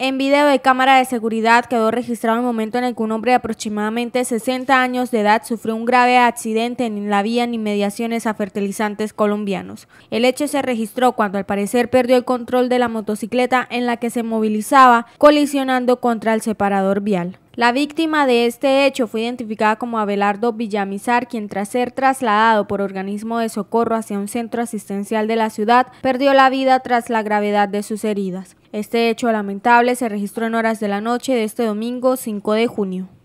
En video de cámara de seguridad quedó registrado el momento en el que un hombre de aproximadamente 60 años de edad sufrió un grave accidente en la vía en inmediaciones a fertilizantes colombianos. El hecho se registró cuando al parecer perdió el control de la motocicleta en la que se movilizaba, colisionando contra el separador vial. La víctima de este hecho fue identificada como Abelardo Villamizar, quien tras ser trasladado por organismo de socorro hacia un centro asistencial de la ciudad, perdió la vida tras la gravedad de sus heridas. Este hecho lamentable se registró en horas de la noche de este domingo 5 de junio.